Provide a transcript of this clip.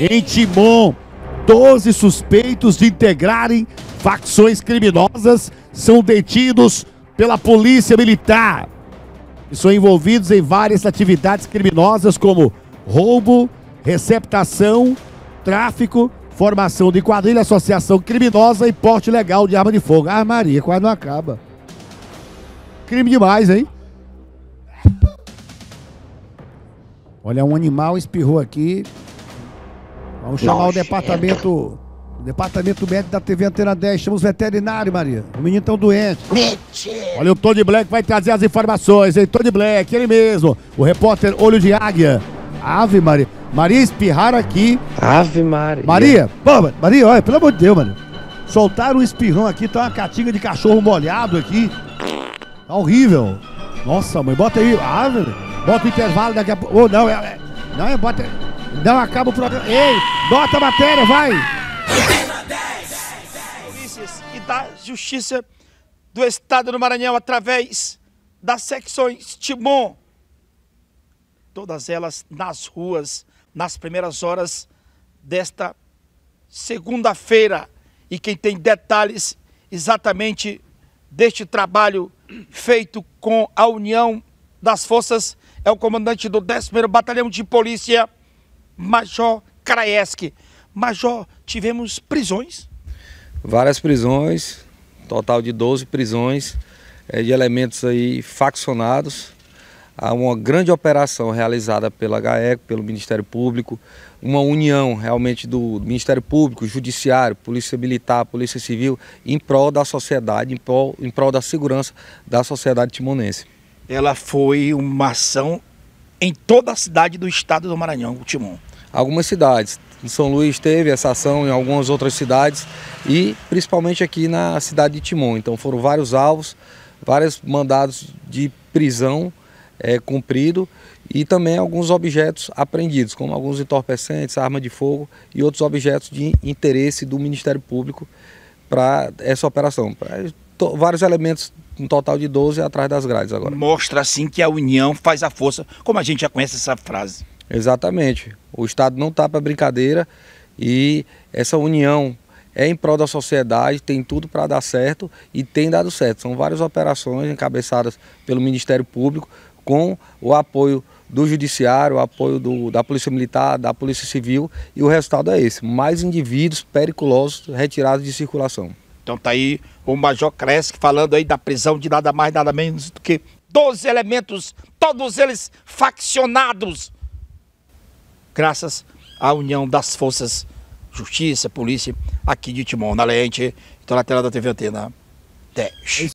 Em Timon, 12 suspeitos de integrarem facções criminosas são detidos pela polícia militar e são envolvidos em várias atividades criminosas como roubo, receptação, tráfico, formação de quadrilha, associação criminosa e porte legal de arma de fogo. Maria, quase não acaba. Crime demais, hein? Olha, um animal espirrou aqui, Vamos chamar o departamento. É... Departamento médico da TV Antena 10. Chamamos veterinário, Maria. O menino tão doente. Mentira. Olha, o Tony Black vai trazer as informações, hein? Tony Black, ele mesmo. O repórter Olho de Águia. Ave Maria. Maria espirrar aqui. Ave Maria. Maria, pô, Maria, olha, pelo amor de Deus, mano. Soltaram um espirrão aqui, tá uma catinga de cachorro molhado aqui. Tá horrível. Nossa, mãe, bota aí. Ave, bota o intervalo daqui a pouco. Oh, Ou não, é, é, não, é bota. Não acaba o programa. Ei, bota a matéria, vai! Polícias e da Justiça do Estado do Maranhão através das secções Timon. Todas elas nas ruas, nas primeiras horas desta segunda-feira. E quem tem detalhes exatamente deste trabalho feito com a união das forças é o comandante do 11 Batalhão de Polícia Major Kraeski. Major, tivemos prisões? Várias prisões, total de 12 prisões é, de elementos aí faccionados. Há uma grande operação realizada pela GAECO, pelo Ministério Público, uma união realmente do Ministério Público, Judiciário, Polícia Militar, Polícia Civil, em prol da sociedade, em prol, em prol da segurança da sociedade timonense. Ela foi uma ação em toda a cidade do estado do Maranhão, o Timon. Algumas cidades. Em São Luís teve essa ação, em algumas outras cidades e principalmente aqui na cidade de Timon. Então foram vários alvos, vários mandados de prisão é, cumprido e também alguns objetos apreendidos, como alguns entorpecentes, arma de fogo e outros objetos de interesse do Ministério Público para essa operação, para vários elementos, um total de 12 atrás das grades agora. Mostra assim que a união faz a força, como a gente já conhece essa frase. Exatamente. O Estado não está para brincadeira e essa união é em prol da sociedade, tem tudo para dar certo e tem dado certo. São várias operações encabeçadas pelo Ministério Público com o apoio do Judiciário, o apoio do, da Polícia Militar, da Polícia Civil e o resultado é esse: mais indivíduos periculosos retirados de circulação. Então tá aí o Major Cresc falando aí da prisão de nada mais, nada menos do que 12 elementos, todos eles faccionados, graças à união das forças Justiça, Polícia, aqui de Timon na Lente, então na tela da TV Antena 10.